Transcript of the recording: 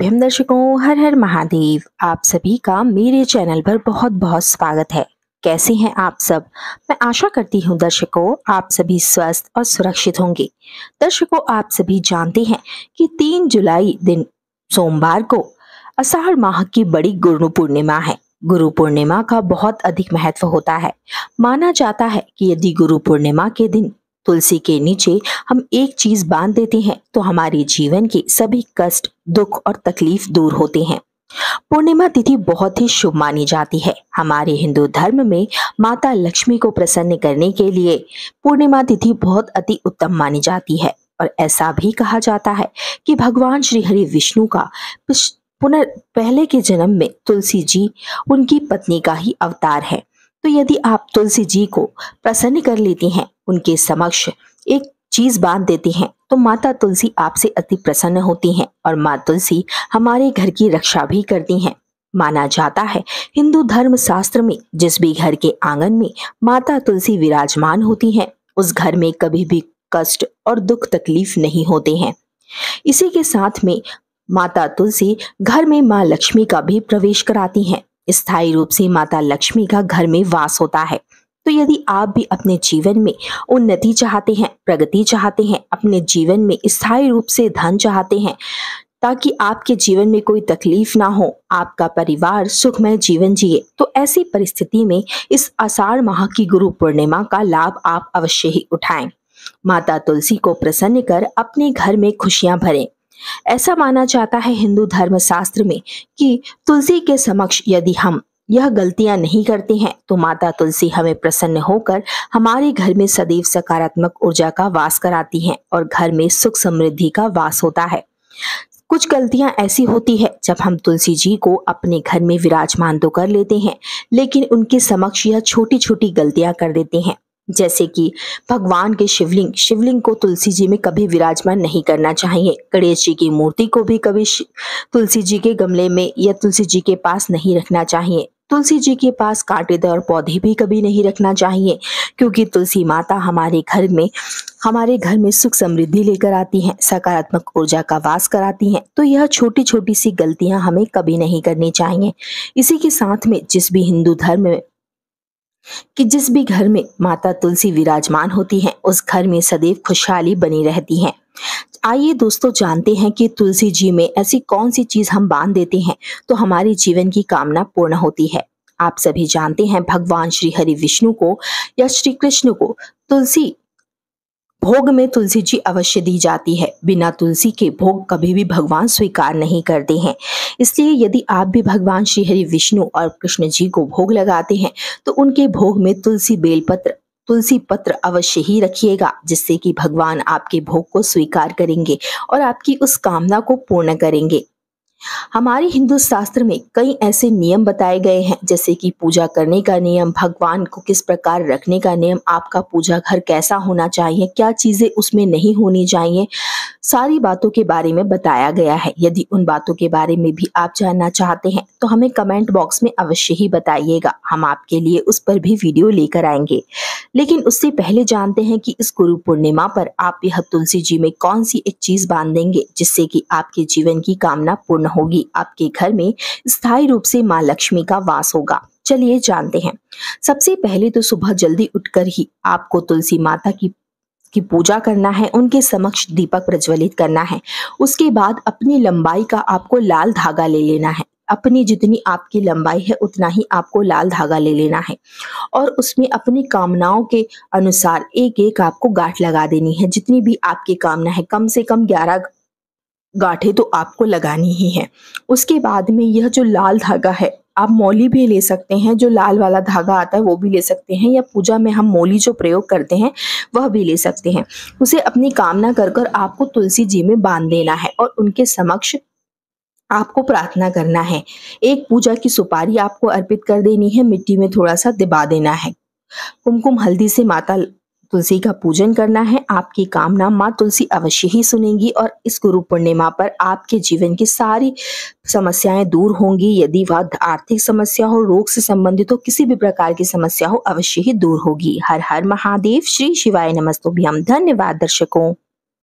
भीम दर्शकों हर हर महादेव आप सभी का मेरे चैनल पर बहुत बहुत स्वागत है कैसे हैं आप सब मैं आशा करती हूं दर्शकों आप सभी स्वस्थ और सुरक्षित होंगे दर्शकों आप सभी जानते हैं कि 3 जुलाई दिन सोमवार को असाढ़ माह की बड़ी गुरु पूर्णिमा है गुरु पूर्णिमा का बहुत अधिक महत्व होता है माना जाता है कि यदि गुरु पूर्णिमा के दिन तुलसी के नीचे हम एक चीज बांध देते हैं तो हमारे जीवन के सभी कष्ट दुख और तकलीफ दूर होते हैं पूर्णिमा तिथि बहुत ही शुभ मानी जाती है हमारे हिंदू धर्म में माता लक्ष्मी को प्रसन्न करने के लिए पूर्णिमा तिथि बहुत अति उत्तम मानी जाती है और ऐसा भी कहा जाता है कि भगवान श्री हरि विष्णु का पुनर् पहले के जन्म में तुलसी जी उनकी पत्नी का ही अवतार है तो यदि आप तुलसी जी को प्रसन्न कर लेती हैं उनके समक्ष एक चीज बांध देते हैं तो माता तुलसी आपसे अति प्रसन्न होती हैं और माँ तुलसी हमारे घर की रक्षा भी करती हैं माना जाता है हिंदू धर्म शास्त्र में जिस भी घर के आंगन में माता तुलसी विराजमान होती हैं उस घर में कभी भी कष्ट और दुख तकलीफ नहीं होते हैं इसी के साथ में माता तुलसी घर में माँ लक्ष्मी का भी प्रवेश कराती हैं स्थायी रूप से माता लक्ष्मी का घर में वास होता है तो यदि आप भी अपने जीवन में उन्नति चाहते हैं प्रगति चाहते हैं अपने जीवन में स्थायी रूप से धन चाहते हैं ताकि आपके जीवन में कोई तकलीफ ना हो आपका परिवार सुखमय जीवन जिए तो ऐसी परिस्थिति में इस आषाढ़ माह की गुरु पूर्णिमा का लाभ आप अवश्य ही उठाएं माता तुलसी को प्रसन्न कर अपने घर में खुशियां भरें ऐसा माना जाता है हिंदू धर्म शास्त्र में कि तुलसी के समक्ष यदि हम यह गलतियां नहीं करते हैं तो माता तुलसी हमें प्रसन्न होकर हमारे घर में सदैव सकारात्मक ऊर्जा का वास कराती हैं और घर में सुख समृद्धि का वास होता है कुछ गलतियां ऐसी होती है जब हम तुलसी जी को अपने घर में विराजमान तो कर लेते हैं लेकिन उनके समक्ष यह छोटी छोटी गलतियां कर देते हैं जैसे कि भगवान के शिवलिंग शिवलिंग को तुलसी जी में कभी विराजमान नहीं करना चाहिए गणेश जी की मूर्ति को भी कभी तुलसी जी के गमले में या तुलसी जी के पास नहीं रखना चाहिए तुलसी जी के पास कांटेदार पौधे भी कभी नहीं रखना चाहिए क्योंकि तुलसी माता हमारे घर में हमारे घर में सुख समृद्धि लेकर आती हैं सकारात्मक ऊर्जा का वास कराती हैं तो यह छोटी छोटी सी गलतियां हमें कभी नहीं करनी चाहिए इसी के साथ में जिस भी हिंदू धर्म में कि जिस भी घर में माता तुलसी विराजमान होती हैं उस घर में सदैव खुशहाली बनी रहती है आइए दोस्तों जानते हैं कि तुलसी जी में ऐसी कौन सी चीज हम बांध देते हैं तो हमारे जीवन की कामना पूर्ण होती है आप सभी जानते हैं भगवान श्री हरि विष्णु को या श्री कृष्ण को तुलसी भोग में तुलसी जी अवश्य दी जाती है बिना तुलसी के भोग कभी भी भगवान स्वीकार नहीं करते हैं इसलिए यदि आप भी भगवान श्री हरि विष्णु और कृष्ण जी को भोग लगाते हैं तो उनके भोग में तुलसी बेलपत्र तुलसी पत्र अवश्य ही रखिएगा जिससे कि भगवान आपके भोग को स्वीकार करेंगे और आपकी उस कामना को पूर्ण करेंगे हमारे हिंदू शास्त्र में कई ऐसे नियम बताए गए हैं जैसे कि पूजा करने का नियम भगवान को किस प्रकार रखने का नियम आपका पूजा घर कैसा होना चाहिए क्या चीजें उसमें नहीं होनी चाहिए सारी बातों के बारे में बताया गया है यदि उन बातों के बारे में भी आप जानना चाहते हैं तो हमें कमेंट बॉक्स में अवश्य ही बताइएगा हम आपके लिए उस पर भी वीडियो लेकर आएंगे लेकिन उससे पहले जानते हैं कि इस गुरु पूर्णिमा पर आप यह तुलसी जी में कौन सी एक चीज बांधेंगे जिससे कि आपके जीवन की कामना पूर्ण पूर्ण होगी आपके घर में स्थायी रूप से माँ लक्ष्मी का वास होगा चलिए जानते हैं सबसे पहले तो सुबह जल्दी उठकर ही आपको तुलसी माता की की पूजा करना है उनके समक्ष दीपक प्रज्वलित करना है उसके बाद अपनी लंबाई का आपको लाल धागा ले लेना है अपनी जितनी आपकी लंबाई है उतना ही आपको लाल धागा ले लेना है और उसमें अपनी कामनाओं के अनुसार एक एक आपको गांठ लगा देनी है जितनी भी आपकी कामना है कम से कम ग्यारह गाठे तो आपको लगानी ही है उसके बाद में यह जो लाल धागा है आप मौली भी ले सकते हैं जो लाल वाला धागा आता है वो भी ले सकते हैं या पूजा में हम मौली जो प्रयोग करते हैं वह भी ले सकते हैं उसे अपनी कामना कर कर आपको तुलसी जी में बांध लेना है और उनके समक्ष आपको प्रार्थना करना है एक पूजा की सुपारी आपको अर्पित कर देनी है मिट्टी में थोड़ा सा दिबा देना है कुमकुम हल्दी से माता तुलसी का पूजन करना है आपकी कामना माँ तुलसी अवश्य ही सुनेंगी और इस गुरु पूर्णिमा पर आपके जीवन की सारी समस्याएं दूर होंगी यदि वह आर्थिक समस्या हो रोग से संबंधित हो किसी भी प्रकार की समस्या हो अवश्य ही दूर होगी हर हर महादेव श्री शिवाय नमस्तुभ्यम धन्यवाद दर्शकों